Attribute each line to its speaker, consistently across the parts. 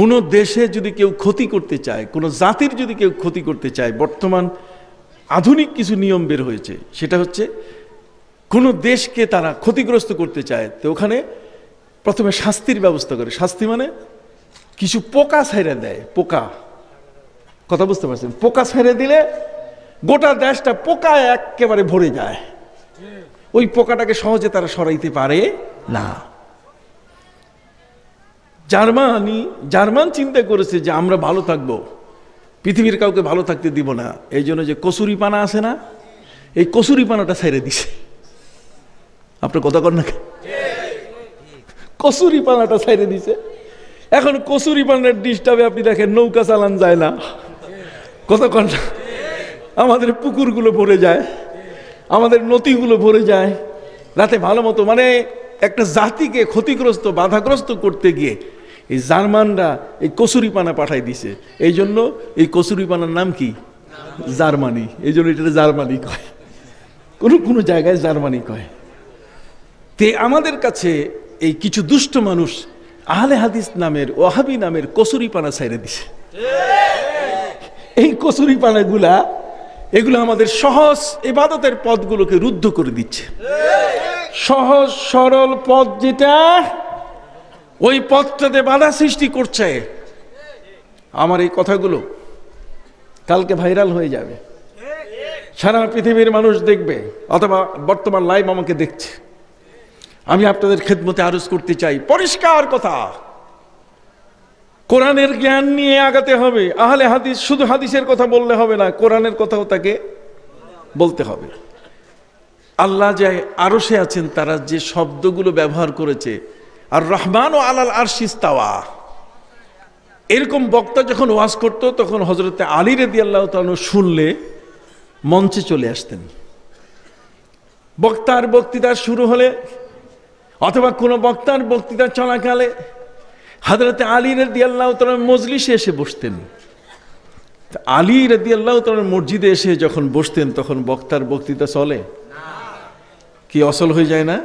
Speaker 1: কোনো দেশে যদি কেউ ক্ষতি করতে চায় কোনো জাতির যদি কেউ ক্ষতি করতে চায় বর্তমান আধুনিক কিছু নিয়ম বের হয়েছে সেটা হচ্ছে কোনো দেশকে তারা ক্ষতিগ্রস্ত করতে চায় তো ওখানে প্রথমে শাস্তির ব্যবস্থা করে শাস্তি মানে কিছু পোকা ছেড়ে দেয় পোকা কথা বুঝতে পারছেন পোকা সেরে দিলে গোটা দেশটা পোকা একেবারে ভরে যায় ওই পোকাটাকে সহজে তারা সরাইতে পারে না জার্মানি জার্মান চিন্তা করেছে যে আমরা ভালো থাকবো পৃথিবীর কাউকে ভালো থাকতে দিব না এই জন্য যে কসুরি পানা আছে না এই কসুরি পানাটা ছেড়ে দিছে আপনার কথা কর না কসুরি পানাটা ছেড়ে দিছে এখন কসুরি পানার ডিস্টার্বে আপনি দেখেন নৌকা চালান যায় না কথা কর না আমাদের পুকুরগুলো ভরে যায় আমাদের নদীগুলো ভরে যায় রাতে ভালো মতো মানে একটা জাতিকে ক্ষতিগ্রস্ত বাধাগ্রস্ত করতে গিয়ে এই জার্মানরা এই কসুরিপানা পাঠাই দিছে এই জন্য এই কসুরিপানার নাম কি জার্মানি এই জন্য এটা জার্মানি কয় কোনো কোনো জায়গায় জার্মানি কয় তে আমাদের কাছে এই কিছু দুষ্ট মানুষ আহলে হাদিস নামের ওহাবি নামের কসুরিপানা ছাইড়ে দিছে এই কসুরিপানাগুলা এগুলো আমাদের সহজ এবাদতের পথগুলোকে রুদ্ধ করে দিচ্ছে সহজ সরল পথ যেটা ওই পথটাতে বাধা সৃষ্টি করছে আমার এই কথাগুলো কালকে ভাইরাল হয়ে যাবে সারা পৃথিবীর মানুষ দেখবে অথবা বর্তমান লাইভ আমাকে দেখছে আমি আপনাদের খেদমতে আরজ করতে চাই পরিষ্কার কথা কোরআনের জ্ঞান নিয়ে আগাতে হবে আহলে হাদিস শুধু হাদিসের কথা বললে হবে না কোরআনের কথাও তাকে বলতে হবে আল্লাহ যে আরসে আছেন তারা যে শব্দগুলো ব্যবহার করেছে আর রহমান ও আলাল আর শিস্তাওয়া এরকম বক্তা যখন ওয়াজ করতো তখন হজরতে আলী রেদি আল্লাহ তালু শুনলে মঞ্চে চলে আসতেন বক্তার বক্তৃতা শুরু হলে অথবা কোনো বক্তার বক্তৃতা চলাকালে হজরতে আলী রেদি আল্লাহ তালন মজলিসে এসে বসতেন আলী রেদি আল্লাহ তালন মসজিদে এসে যখন বসতেন তখন বক্তার বক্তৃতা চলে কি অসল হয়ে যায় না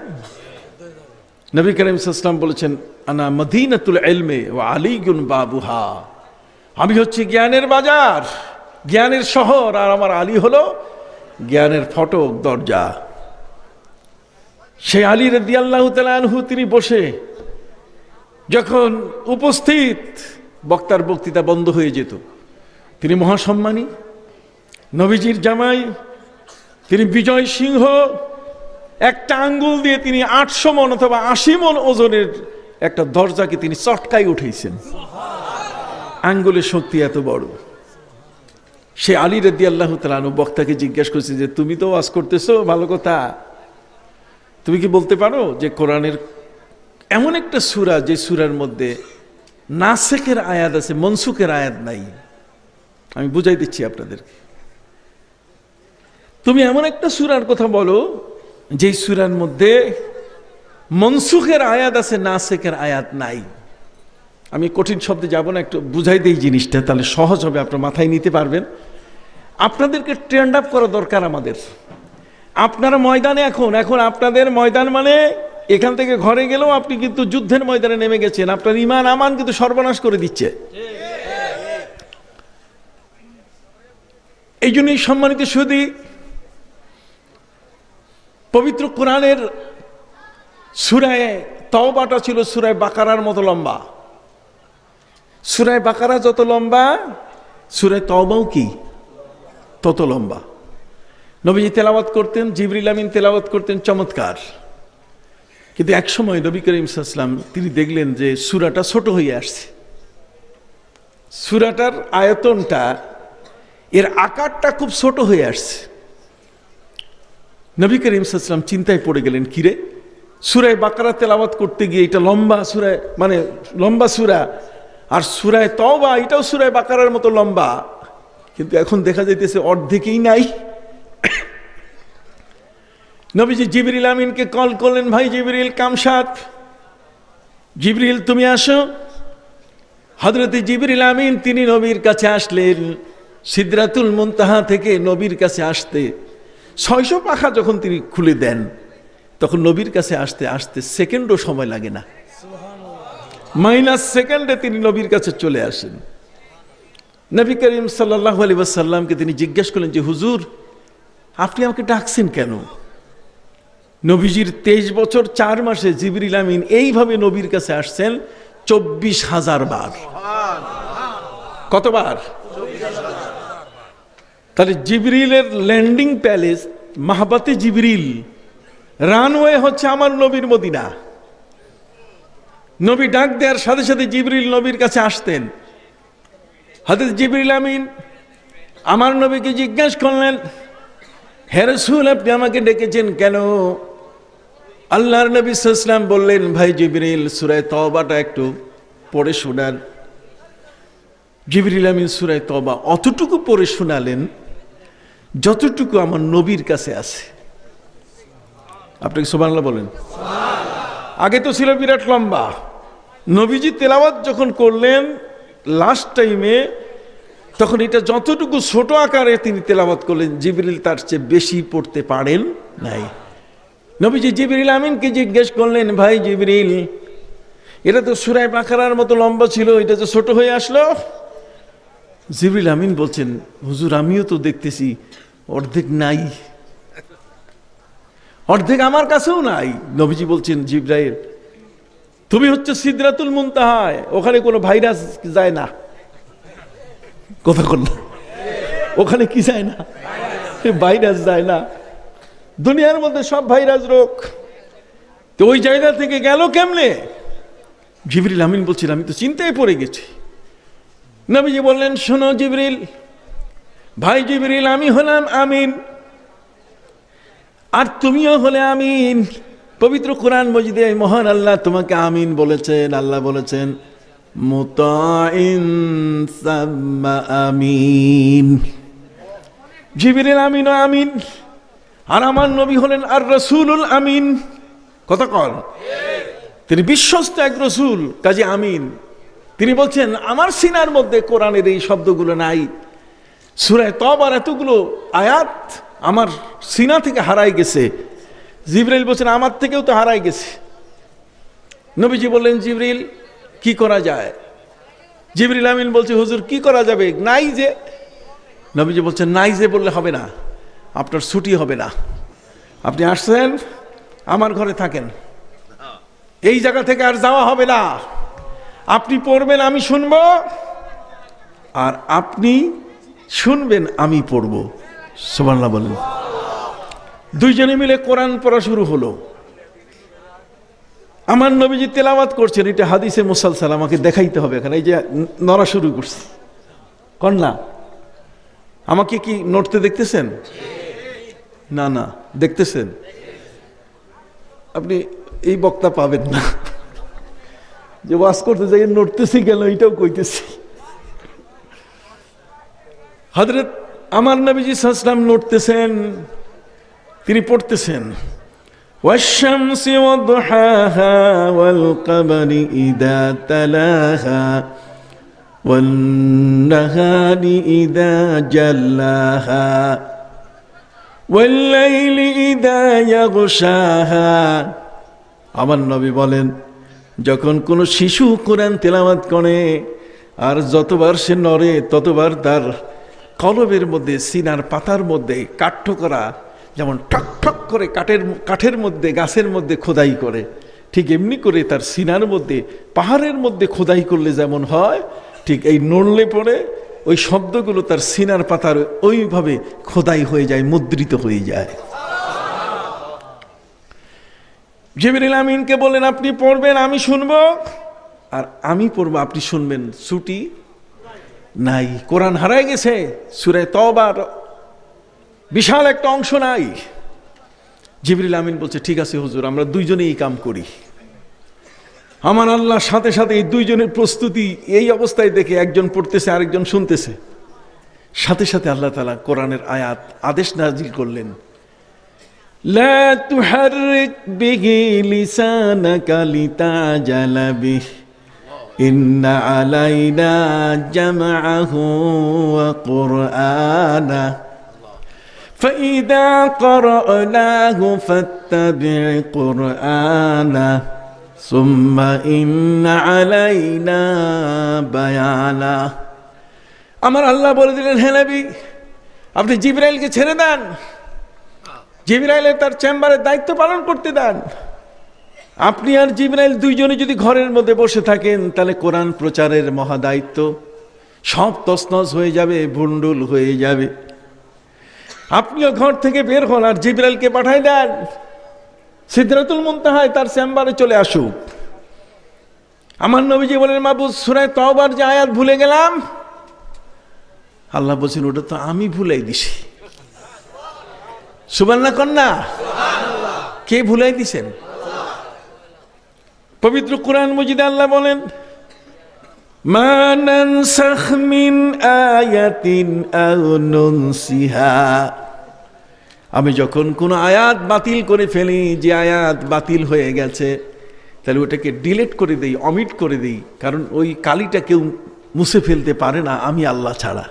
Speaker 1: নবী করিম সাল্লাম বলেছেন আনা মদিনাতুল এলমে ও আলিগুন বাবুহা আমি হচ্ছি জ্ঞানের বাজার জ্ঞানের শহর আর আমার আলী হলো জ্ঞানের ফটক দরজা সেই আলী রদি আল্লাহ তালহু তিনি বসে যখন উপস্থিত বক্তার বক্তৃতা বন্ধ হয়ে যেত তিনি মহাসম্মানী নবীজির জামাই তিনি বিজয় সিংহ একটা আঙ্গুল দিয়ে তিনি আটশো মন অথবা আশি মন ওজনের একটা দরজাকে তিনি চটকাই উঠেছেন আঙ্গুলের শক্তি এত বড় সে আলী রেদি আল্লাহ তালু বক্তাকে জিজ্ঞেস করছে যে তুমি তো ওয়াজ করতেছো ভালো কথা তুমি কি বলতে পারো যে কোরআনের এমন একটা সুরা যে সুরার মধ্যে নাসেকের আয়াত আছে মনসুখের আয়াত নাই আমি বুঝাই দিচ্ছি আপনাদেরকে তুমি এমন একটা সুরার কথা বলো যে সুরার মধ্যে মনসুখের আয়াত আছে নাসেকের আয়াত নাই আমি কঠিন শব্দে যাব না একটু বুঝাই দিই জিনিসটা তাহলে সহজ হবে আপনার মাথায় নিতে পারবেন আপনাদেরকে ট্রেন্ড আপ করা দরকার আমাদের আপনারা ময়দানে এখন এখন আপনাদের ময়দান মানে এখান থেকে ঘরে গেলেও আপনি কিন্তু যুদ্ধের ময়দানে নেমে গেছেন আপনার ইমান আমান কিন্তু সর্বনাশ করে দিচ্ছে এই জন্য সম্মানিত সুদী পবিত্র কোরআনের সুরায় তওবাটা ছিল সুরায় বাকারার মতো লম্বা সুরায় বাকারা যত লম্বা সুরায় তওবাও কি তত লম্বা নবীজি তেলাওয়াত করতেন জিবরিল আমিন তেলাওয়াত করতেন চমৎকার কিন্তু একসময় নবী করিম সাল্লাম তিনি দেখলেন যে সুরাটা ছোট হয়ে আসছে সুরাটার আয়তনটা এর আকারটা খুব ছোট হয়ে আসছে নবী করিম চিন্তায় পড়ে গেলেন কিরে সুরায় বাকারা তেলাওয়াত করতে গিয়ে এটা লম্বা সুরায় মানে লম্বা সুরা আর সুরায় তওবা এটাও সুরায় বাকারার মতো লম্বা কিন্তু এখন দেখা যাইতেছে অর্ধেকেই নাই নবীজি জিবরিল আমিনকে কল করলেন ভাই জিবরিল কামসাত জিবরিল তুমি আসো হজরতে জিবরিল আমিন তিনি নবীর কাছে আসলেন সিদ্রাতুল মুনতাহা থেকে নবীর কাছে আসতে ছয়শো পাখা যখন তিনি খুলে দেন তখন নবীর কাছে আসতে আসতে সেকেন্ডও সময় লাগে না মাইনাস সেকেন্ডে তিনি নবীর কাছে চলে আসেন নবী করিম সাল্লাহ আলী সাল্লামকে তিনি জিজ্ঞেস করলেন যে হুজুর আপনি আমাকে ডাকছেন কেন নবীজির তেইশ বছর চার মাসে জিবরিল আমিন এইভাবে নবীর কাছে আসছেন চব্বিশ হাজার বার কতবার তাহলে জিবরিলের ল্যান্ডিং প্যালেস মাহবাতে জিবরিল রানওয়ে হচ্ছে আমার নবীর মদিনা নবী ডাক দেওয়ার সাথে সাথে জিবরিল নবীর কাছে আসতেন হাতে জিবরিল আমিন আমার নবীকে জিজ্ঞাসা করলেন হেরসুল আপনি আমাকে ডেকেছেন কেন আল্লাহর নবী সাল্লাম বললেন ভাই জিবরিল সুরায় তবাটা একটু পড়ে শোনান জিবরিল আমিন সুরায় তবা অতটুকু পড়ে শোনালেন যতটুকু আমার নবীর কাছে আছে আপনাকে সোবাংলা বলেন আগে তো ছিল বিরাট লম্বা নবীজি তেলাওয়াত যখন করলেন লাস্ট টাইমে তখন এটা যতটুকু ছোট আকারে তিনি তেলাওয়াত করলেন জিবরিল তার চেয়ে বেশি পড়তে পারেন নাই নবীজি জিবরিল আমিনকে জিজ্ঞেস করলেন ভাই জিবরিল এটা তো সুরায় পাখার মতো লম্বা ছিল এটা তো ছোট হয়ে আসলো জিবরিল আমিন বলছেন হুজুর আমিও তো দেখতেছি অর্ধেক নাই অর্ধেক আমার কাছেও নাই নবীজি বলছেন জিব্রাইল তুমি হচ্ছে সিদ্রাতুল তাহায় ওখানে কোনো ভাইরাস যায় না কথা করল ওখানে কি যায় না ভাইরাস যায় না দুনিয়ার মধ্যে সব ভাইরাস রোগ তো ওই জায়গা থেকে গেল কেমনে জিবরিল আমিন বলছিল আমি তো চিন্তায় পড়ে গেছি নবীজি বললেন শোনো জিবরিল ভাই জিবরিল আমি হলাম আমিন আর তুমিও হলে আমিন পবিত্র কোরআন মজিদে মহান আল্লাহ তোমাকে আমিন বলেছেন আল্লাহ বলেছেন আমিন জিবিরিল আমিন আমিন আর আমার নবী হলেন আর রসুল আমিন কথা কল তিনি বিশ্বস্ত এক রসুল কাজী আমিন তিনি বলছেন আমার সিনার মধ্যে কোরআনের এই শব্দগুলো নাই সুরায় আর এতগুলো আয়াত আমার সিনা থেকে হারাই গেছে জিবরিল বলছেন আমার থেকেও তো হারাই গেছে নবীজি বললেন জিবরিল কি করা যায় জিবরিল আমিন বলছে হুজুর কি করা যাবে নাই যে নবীজি বলছেন নাই যে বললে হবে না আপনার ছুটি হবে না আপনি আসছেন আমার ঘরে থাকেন এই জায়গা থেকে আর যাওয়া হবে না আপনি পড়বেন আমি শুনব আর আপনি শুনবেন আমি পড়ব সোমান্লা বলেন দুইজনে মিলে কোরআন পড়া শুরু হলো আমার নবীজি তেলাওয়াত করছেন এটা হাদিসে মুসালসাল আমাকে দেখাইতে হবে এখানে এই যে নড়া শুরু করছে কন্যা আমাকে কি নড়তে দেখতেছেন না না দেখতেছেন আপনি এই বক্তা পাবেন না যে ওয়াজ করতে যাই নড়তেছি গেল এটাও কইতেছি হজরত আমার নবীজি সাসলাম নড়তেছেন তিনি পড়তেছেন আমার নবী বলেন যখন কোনো শিশু কোরআন তেলামাত করে আর যতবার সে নড়ে ততবার তার কলমের মধ্যে সিনার পাতার মধ্যে কাঠ্য করা যেমন ঠক ঠক করে কাঠের কাঠের মধ্যে গাছের মধ্যে খোদাই করে ঠিক এমনি করে তার সিনার মধ্যে পাহাড়ের মধ্যে খোদাই করলে যেমন হয় ঠিক এই নড়লে পড়ে ওই শব্দগুলো তার সিনার পাতার ওইভাবে খোদাই হয়ে যায় মুদ্রিত হয়ে যায় জিবরিল আমিনকে বলেন আপনি পড়বেন আমি শুনব আর আমি পড়বো আপনি শুনবেন ছুটি নাই কোরআন হারায় গেছে সুরে তবার বিশাল একটা অংশ নাই জিবরিল আমিন বলছে ঠিক আছে হুজুর আমরা দুইজনেই কাম করি আমার আল্লাহ সাথে সাথে এই দুইজনের প্রস্তুতি এই অবস্থায় দেখে একজন পড়তেছে আরেকজন শুনতেছে সাথে সাথে আল্লাহ তালা কোরআনের আয়াত আদেশ নাজিল করলেন লা তুহারিক বিহি লিসানাকা লিতাজালা বিহি إن علينا جمعه وقرآنه فإذا قرأناه فاتبع قرآنه ثم إن علينا بيانه আমার আল্লাহ বলে দিলেন হে নবী আপনি জিব্রাইলকে ছেড়ে দেন জিব্রাইলের তার চেম্বারের দায়িত্ব পালন করতে দেন আপনি আর জিবরাইল দুইজনে যদি ঘরের মধ্যে বসে থাকেন তাহলে কোরআন প্রচারের মহাদায়িত্ব সব তসনস হয়ে যাবে ভুন্ডুল হয়ে যাবে আপনিও ঘর থেকে বের হন আর জিবরাইলকে পাঠাই দেন মুনতে হয় তার চেম্বারে চলে আসুক আমার নবীজি বলেন বাবু সুরায় তবার যে আয়াত ভুলে গেলাম আল্লাহ বলছেন ওটা তো আমি ভুলাই দিছি সুবান্না কন্যা কে ভুলাই দিছেন পবিত্র কোরআন মজিদ আল্লাহ বলেন মানন সাহমিন আয়াতিন আউনুনসিহা আমি যখন কোনো আয়াত বাতিল করে ফেলি যে আয়াত বাতিল হয়ে গেছে তাহলে ওটাকে ডিলেট করে দেই অমিট করে দেই কারণ ওই কালিটা কেউ মুছে ফেলতে পারে না আমি আল্লাহ ছাড়া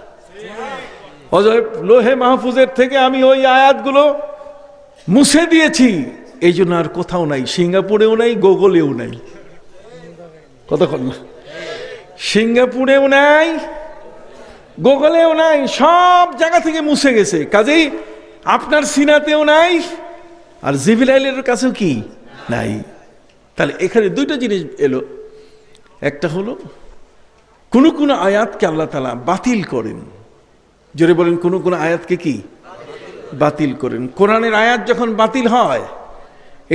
Speaker 1: অজয় লোহে মাহফুজের থেকে আমি ওই আয়াতগুলো মুছে দিয়েছি এই জন্য আর কোথাও নাই সিঙ্গাপুরেও নাই গুগলেও নাই কতক্ষণ না সিঙ্গাপুরেও নাই গুগলেও নাই সব জায়গা থেকে মুছে গেছে কাজেই আপনার সিনাতেও নাই আর জিবিলাইলের কাছেও কি নাই তাহলে এখানে দুইটা জিনিস এলো একটা হলো কোনো কোনো আয়াতকে আল্লাহ তালা বাতিল করেন জোরে বলেন কোনো কোনো আয়াতকে কি বাতিল করেন কোরআনের আয়াত যখন বাতিল হয়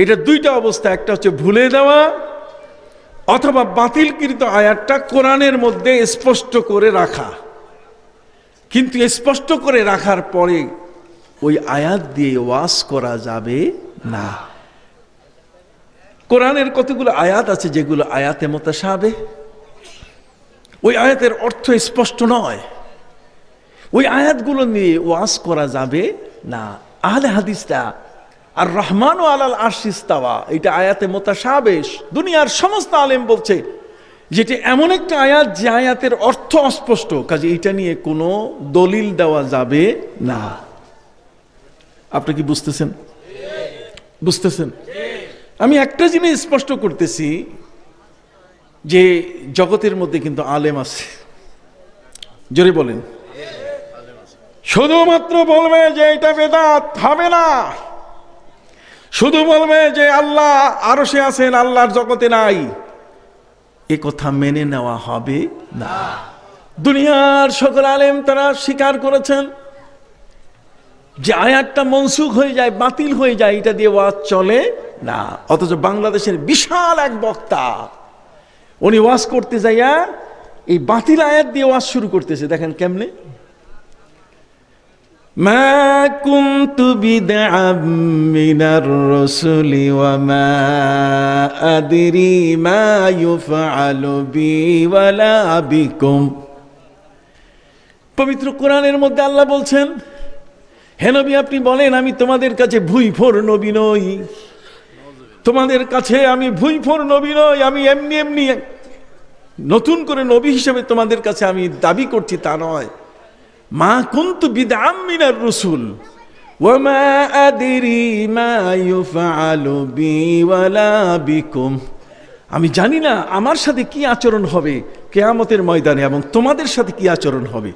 Speaker 1: এটা দুইটা অবস্থা একটা হচ্ছে ভুলে দেওয়া অথবা বাতিলকৃত আয়াতটা কোরআনের মধ্যে স্পষ্ট করে রাখা কিন্তু স্পষ্ট করে রাখার পরে ওই আয়াত দিয়ে ওয়াস করা যাবে না কোরআনের কতগুলো আয়াত আছে যেগুলো আয়াতে সাবে ওই আয়াতের অর্থ স্পষ্ট নয় ওই আয়াতগুলো নিয়ে ওয়াস করা যাবে না আহলে হাদিসটা আর রহমান ও আলাল আশিস্তাওয়া এটা আয়াতে মোতাসাবেশ দুনিয়ার সমস্ত আলেম বলছে যেটি এমন একটা আয়াত যে আয়াতের অর্থ অস্পষ্ট কাজে এটা নিয়ে কোনো দলিল দেওয়া যাবে না আপনি কি বুঝতেছেন বুঝতেছেন আমি একটা জিনিস স্পষ্ট করতেছি যে জগতের মধ্যে কিন্তু আলেম আছে জোরে বলেন শুধুমাত্র বলবে যে এটা বেদাত হবে না শুধু বলবে যে আল্লাহ আরো সে আছেন আল্লাহর জগতে নাই এ কথা মেনে নেওয়া হবে না দুনিয়ার সকল আলেম তারা স্বীকার করেছেন যে আয়াতটা মনসুখ হয়ে যায় বাতিল হয়ে যায় এটা দিয়ে ওয়াজ চলে না অথচ বাংলাদেশের বিশাল এক বক্তা উনি ওয়াজ করতে যাইয়া এই বাতিল আয়াত দিয়ে ওয়াজ শুরু করতেছে দেখেন কেমনে পবিত্র কোরআনের মধ্যে আল্লাহ বলছেন হে নবী আপনি বলেন আমি তোমাদের কাছে ফোর নবী নই তোমাদের কাছে আমি ফোর নবী নই আমি এমনি এমনি নতুন করে নবী হিসেবে তোমাদের কাছে আমি দাবি করছি তা নয় মা কুন্তু বিদাম মিনার রসুল আমি জানি না আমার সাথে কি আচরণ হবে কেয়ামতের ময়দানে এবং তোমাদের সাথে কি আচরণ হবে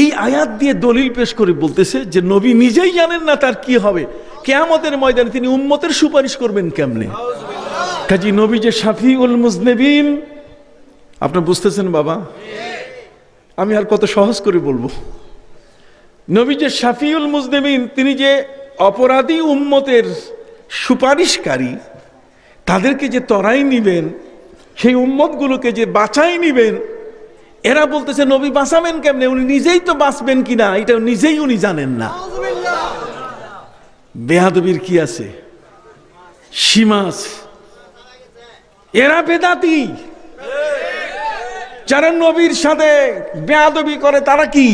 Speaker 1: এই আয়াত দিয়ে দলিল পেশ করে বলতেছে যে নবী নিজেই জানেন না তার কি হবে কেয়ামতের ময়দানে তিনি উম্মতের সুপারিশ করবেন কেমনে কাজী নবী যে শাফি উল মুজনেবিন আপনার বুঝতেছেন বাবা আমি আর কত সহজ করে বলবো নবী যে শাফিউল মুজদেমিন তিনি যে অপরাধী উম্মতের সুপারিশকারী তাদেরকে যে তরাই নিবেন সেই উম্মতগুলোকে যে বাঁচাই নিবেন এরা বলতেছে নবী বাঁচাবেন কেমনে উনি নিজেই তো বাঁচবেন কিনা এটা নিজেই উনি জানেন না বেহাদবির কি আছে সীমা আছে এরা বেদাতি যারা নবীর সাথে বেয়াদবি করে তারা কি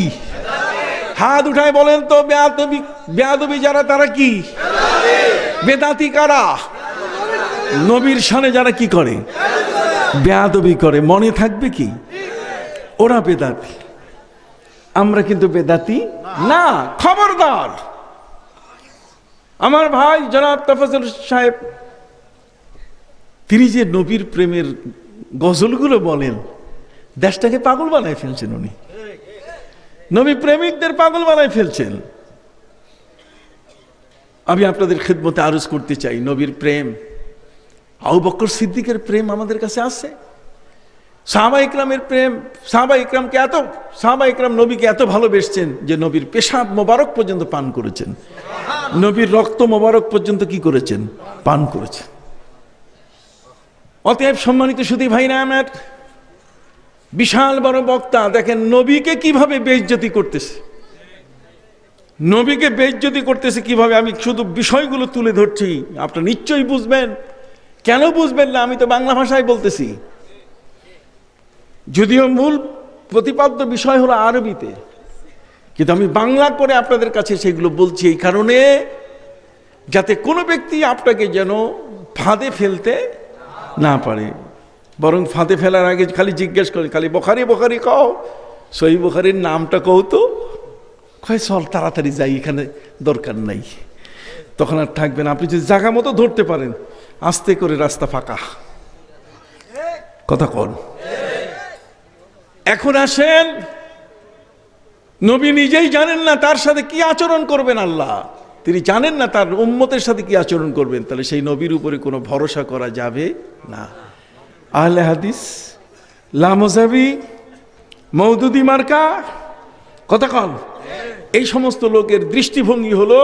Speaker 1: হাত উঠায় বলেন তো বেয়াদবি বেয়াদবি যারা তারা কি বেদাতি কারা নবীর সানে যারা কি করে বেয়াদবি করে মনে থাকবে কি ওরা বেদাতি আমরা কিন্তু বেদাতি না খবরদার আমার ভাই জনাব তফাজুল সাহেব তিনি যে নবীর প্রেমের গজলগুলো বলেন দেশটাকে পাগল বানায় ফেলছেন উনি নবী প্রেমিকদের পাগল বানায় ফেলছেন আমি আপনাদের খেদমতে আরজ করতে চাই নবীর প্রেম আউ বকর সিদ্দিকের প্রেম আমাদের কাছে আছে সাহাবা ইকরামের প্রেম সাহাবা ইকরামকে এত সাহাবা ইকরাম নবীকে এত ভালোবেসছেন যে নবীর পেশাব মোবারক পর্যন্ত পান করেছেন নবীর রক্ত মোবারক পর্যন্ত কি করেছেন পান করেছেন অতএব সম্মানিত সুদী ভাই না আমার বিশাল বড় বক্তা দেখেন নবীকে কিভাবে বেজ্জতি করতেছে নবীকে বেজ্জতি করতেছে কিভাবে আমি শুধু বিষয়গুলো তুলে ধরছি আপনার নিশ্চয়ই বুঝবেন কেন বুঝবেন না আমি তো বাংলা ভাষায় বলতেছি যদিও মূল প্রতিপাদ্য বিষয় হলো আরবিতে কিন্তু আমি বাংলা করে আপনাদের কাছে সেগুলো বলছি এই কারণে যাতে কোনো ব্যক্তি আপনাকে যেন ফাঁদে ফেলতে না পারে বরং ফাঁদে ফেলার আগে খালি জিজ্ঞেস করে খালি বোখারি বোখারি কও সই বোখারির নামটা কও তো কয় চল তাড়াতাড়ি যাই এখানে দরকার নাই তখন আর থাকবেন আপনি যদি জায়গা মতো ধরতে পারেন আস্তে করে রাস্তা ফাঁকা কথা কন এখন আসেন নবী নিজেই জানেন না তার সাথে কি আচরণ করবেন আল্লাহ তিনি জানেন না তার উম্মতের সাথে কি আচরণ করবেন তাহলে সেই নবীর উপরে কোনো ভরসা করা যাবে না আহলে হাদিস লামজাবি মৌদুদি মার্কা কথা কন এই সমস্ত লোকের দৃষ্টিভঙ্গি হলো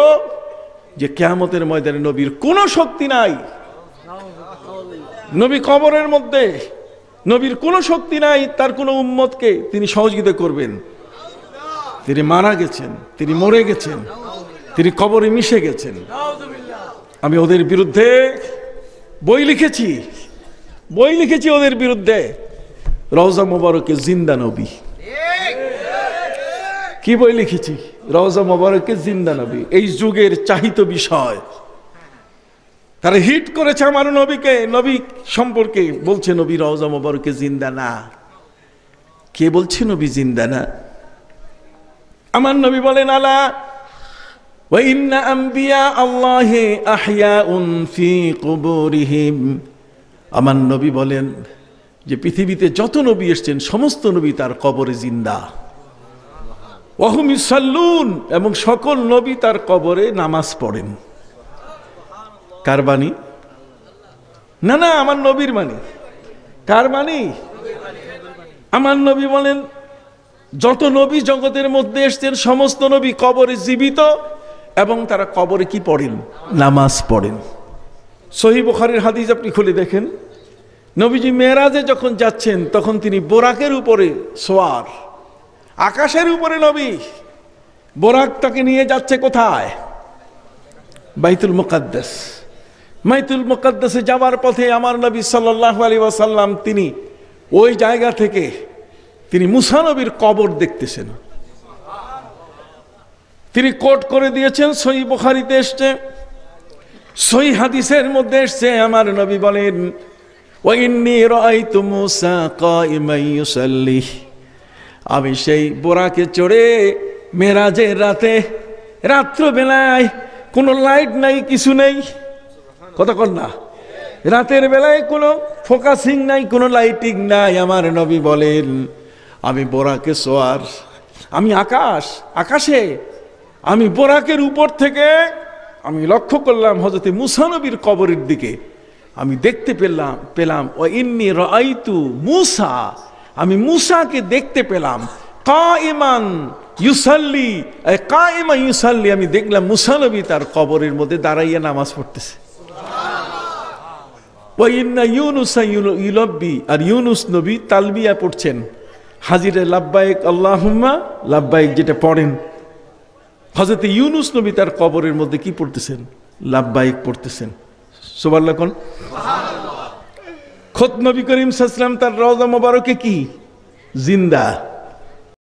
Speaker 1: যে কেয়ামতের ময়দানে নবীর কোনো শক্তি নাই নবী কবরের মধ্যে নবীর কোনো শক্তি নাই তার কোনো উম্মতকে তিনি সহযোগিতা করবেন তিনি মারা গেছেন তিনি মরে গেছেন তিনি কবরে মিশে গেছেন আমি ওদের বিরুদ্ধে বই লিখেছি বই লিখেছি ওদের বিরুদ্ধে রওজা মোবারকে জিন্দা নবী কি বই লিখেছি রওজা মোবারকে জিন্দা নবী এই যুগের চাহিত বিষয় তারা হিট করেছে আমার নবীকে নবী সম্পর্কে বলছে নবী রওজা মোবারকে জিন্দা না কে বলছে নবী জিন্দা না আমার নবী বলেন আলা وإن أنبياء الله উন ফি قبورهم আমার নবী বলেন যে পৃথিবীতে যত নবী এসছেন সমস্ত নবী তার কবরে জিন্দা ওহমিসাল্লুন এবং সকল নবী তার কবরে নামাজ পড়েন কার বাণী না না আমার নবীর বাণী কার বাণী আমার নবী বলেন যত নবী জগতের মধ্যে এসছেন সমস্ত নবী কবরে জীবিত এবং তারা কবরে কি পড়েন নামাজ পড়েন সহি বুখারির হাদিস আপনি খুলে দেখেন নবীজি মেয়েরাজে যখন যাচ্ছেন তখন তিনি বোরাকের উপরে সোয়ার আকাশের উপরে নবী বোরাক তাকে নিয়ে যাচ্ছে কোথায় বাইতুল মোকাদ্দেস মাইতুল মুকাদ্দাসে যাওয়ার পথে আমার নবী সাল্লাহ আলী ওয়াসাল্লাম তিনি ওই জায়গা থেকে তিনি মুসানবীর কবর দেখতেছেন তিনি কোট করে দিয়েছেন সই বুখারিতে এসছে সই হাদিসের মধ্যে এসছে আমার নবী বলেন আমি সেই বোরাকে চড়ে মেরাজের রাতে রাত্রবেলায় কোনো লাইট নাই কিছু নেই কতক্ষণ না রাতের বেলায় কোনো ফোকাসিং নাই কোনো লাইটিং নাই আমার নবী বলেন আমি বোরাকে সোয়ার আমি আকাশ আকাশে আমি বোরাকের উপর থেকে আমি লক্ষ্য করলাম হজরতে মুসানবীর কবরের দিকে আমি দেখতে পেলাম পেলাম ও ইন্নি রু মুসা আমি মুসাকে দেখতে পেলাম কা ইমান ইউসাল্লি কা ইমান ইউসাল্লি আমি দেখলাম মুসানবী তার কবরের মধ্যে দাঁড়াইয়া নামাজ পড়তেছে ও ইন্না ইউনুস ইউলব্বি আর ইউনুস নবী তালবিয়া পড়ছেন হাজিরে লাব্বায়েক আল্লাহ লাব্বায়েক যেটা পড়েন হজরতে ইউনুস নবী তার কবরের মধ্যে কি পড়তেছেন লাভবাহিক পড়তেছেন সোবাল্লা কোন খোদ নবী করিম সাসলাম তার রজা মোবারকে কি জিন্দা